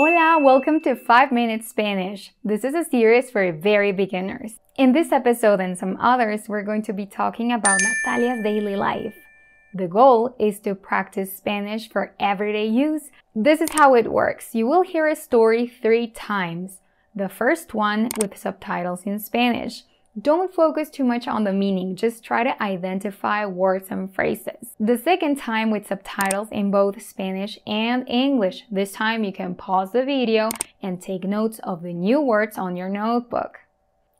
Hola, welcome to 5 Minute Spanish. This is a series for very beginners. In this episode and some others, we're going to be talking about Natalia's daily life. The goal is to practice Spanish for everyday use. This is how it works. You will hear a story three times. The first one with subtitles in Spanish. Don't focus too much on the meaning, just try to identify words and phrases. The second time with subtitles in both Spanish and English. This time you can pause the video and take notes of the new words on your notebook.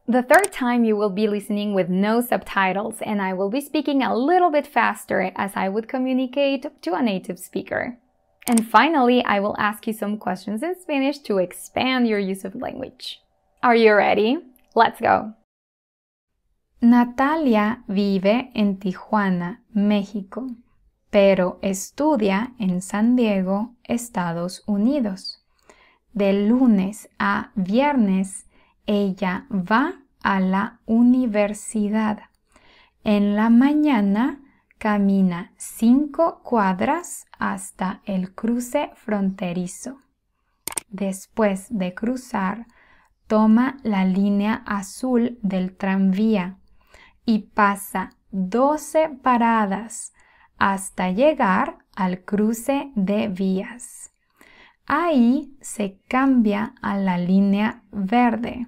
The third time you will be listening with no subtitles and I will be speaking a little bit faster as I would communicate to a native speaker. And finally, I will ask you some questions in Spanish to expand your use of language. Are you ready? Let's go! Natalia vive en Tijuana, México, pero estudia en San Diego, Estados Unidos. De lunes a viernes, ella va a la universidad. En la mañana, camina cinco cuadras hasta el cruce fronterizo. Después de cruzar, toma la línea azul del tranvía y pasa 12 paradas hasta llegar al cruce de vías. Ahí se cambia a la línea verde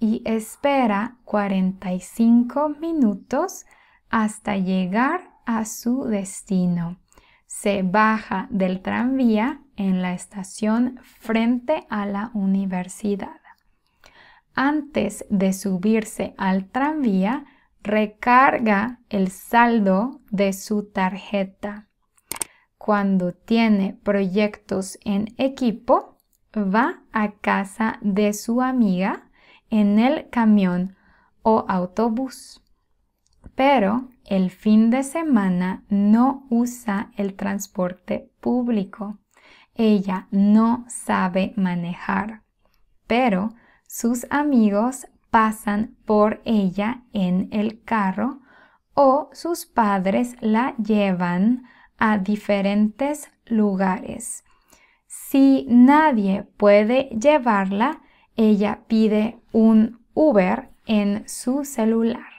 y espera 45 minutos hasta llegar a su destino. Se baja del tranvía en la estación frente a la universidad. Antes de subirse al tranvía, recarga el saldo de su tarjeta. Cuando tiene proyectos en equipo, va a casa de su amiga en el camión o autobús. Pero el fin de semana no usa el transporte público. Ella no sabe manejar, pero sus amigos pasan por ella en el carro o sus padres la llevan a diferentes lugares. Si nadie puede llevarla, ella pide un Uber en su celular.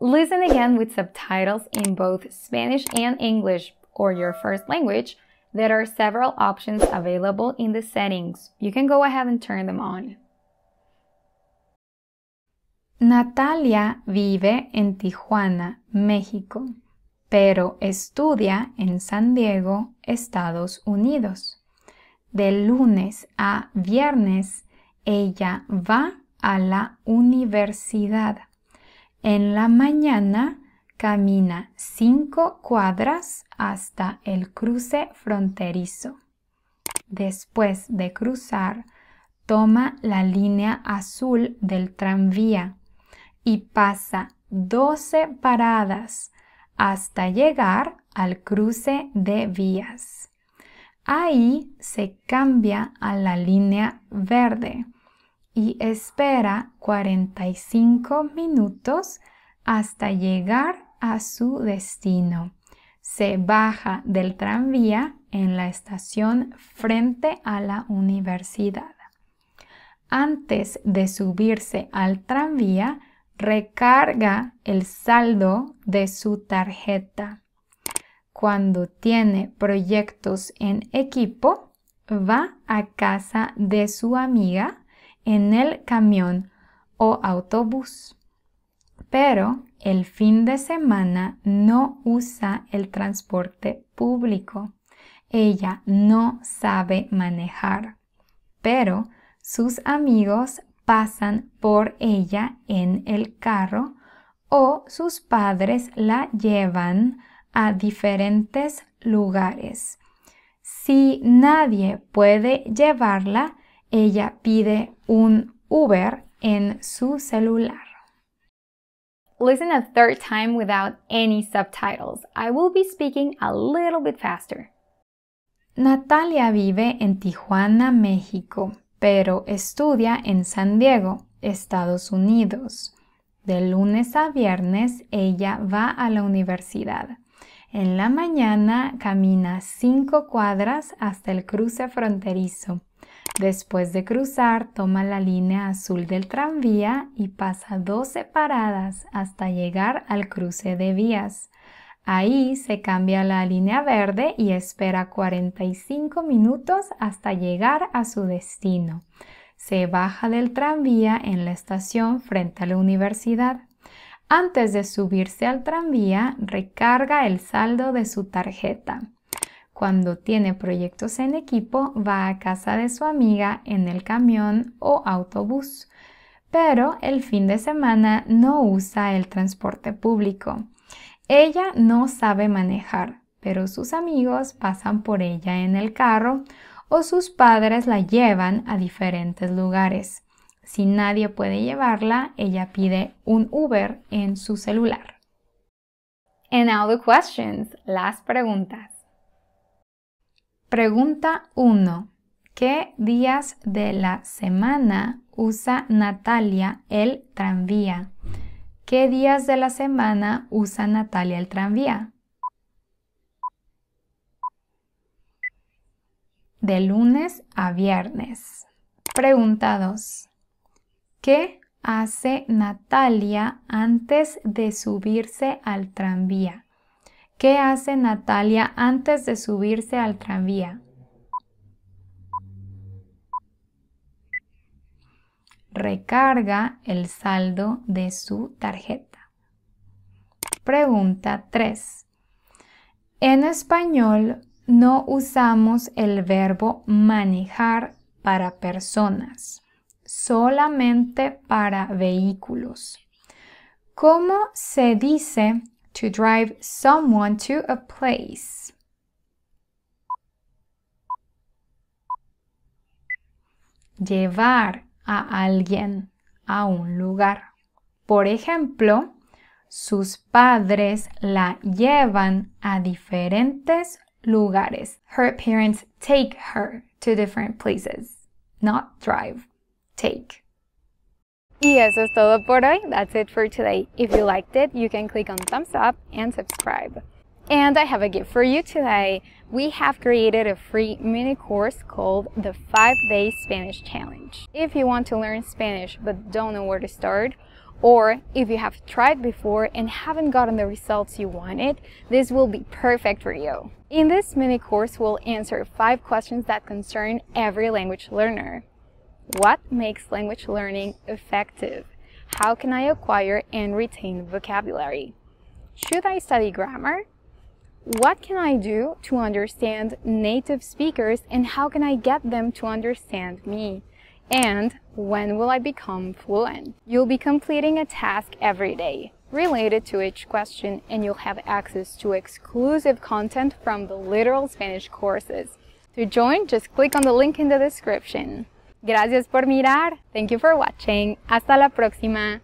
Listen again with subtitles in both Spanish and English or your first language. There are several options available in the settings. You can go ahead and turn them on. Natalia vive en Tijuana, México, pero estudia en San Diego, Estados Unidos. De lunes a viernes, ella va a la universidad. En la mañana camina cinco cuadras hasta el cruce fronterizo. Después de cruzar, toma la línea azul del tranvía y pasa 12 paradas hasta llegar al cruce de vías. Ahí se cambia a la línea verde y espera 45 minutos hasta llegar a su destino. Se baja del tranvía en la estación frente a la universidad. Antes de subirse al tranvía, recarga el saldo de su tarjeta. Cuando tiene proyectos en equipo, va a casa de su amiga en el camión o autobús. Pero el fin de semana no usa el transporte público. Ella no sabe manejar, pero sus amigos pasan por ella en el carro o sus padres la llevan a diferentes lugares. Si nadie puede llevarla, ella pide un Uber en su celular. Listen a third time without any subtitles. I will be speaking a little bit faster. Natalia vive en Tijuana, México pero estudia en San Diego, Estados Unidos. De lunes a viernes ella va a la universidad. En la mañana camina cinco cuadras hasta el cruce fronterizo. Después de cruzar, toma la línea azul del tranvía y pasa 12 paradas hasta llegar al cruce de vías. Ahí se cambia la línea verde y espera 45 minutos hasta llegar a su destino. Se baja del tranvía en la estación frente a la universidad. Antes de subirse al tranvía, recarga el saldo de su tarjeta. Cuando tiene proyectos en equipo, va a casa de su amiga en el camión o autobús, pero el fin de semana no usa el transporte público. Ella no sabe manejar, pero sus amigos pasan por ella en el carro o sus padres la llevan a diferentes lugares. Si nadie puede llevarla, ella pide un Uber en su celular. And now the questions, las preguntas. Pregunta 1. ¿Qué días de la semana usa Natalia el tranvía? ¿Qué días de la semana usa Natalia el tranvía? De lunes a viernes. Pregunta 2. ¿Qué hace Natalia antes de subirse al tranvía? ¿Qué hace Natalia antes de subirse al tranvía? recarga el saldo de su tarjeta. Pregunta 3. En español no usamos el verbo manejar para personas, solamente para vehículos. ¿Cómo se dice to drive someone to a place? Llevar a alguien a un lugar. Por ejemplo, sus padres la llevan a diferentes lugares. Her parents take her to different places. Not drive, take. Y eso es todo por hoy. That's it for today. If you liked it, you can click on thumbs up and subscribe. And I have a gift for you today. We have created a free mini course called the 5 Day Spanish Challenge. If you want to learn Spanish but don't know where to start, or if you have tried before and haven't gotten the results you wanted, this will be perfect for you. In this mini course, we'll answer 5 questions that concern every language learner. What makes language learning effective? How can I acquire and retain vocabulary? Should I study grammar? What can I do to understand native speakers and how can I get them to understand me? And when will I become fluent? You'll be completing a task every day related to each question and you'll have access to exclusive content from the literal Spanish courses. To join, just click on the link in the description. Gracias por mirar. Thank you for watching. Hasta la próxima.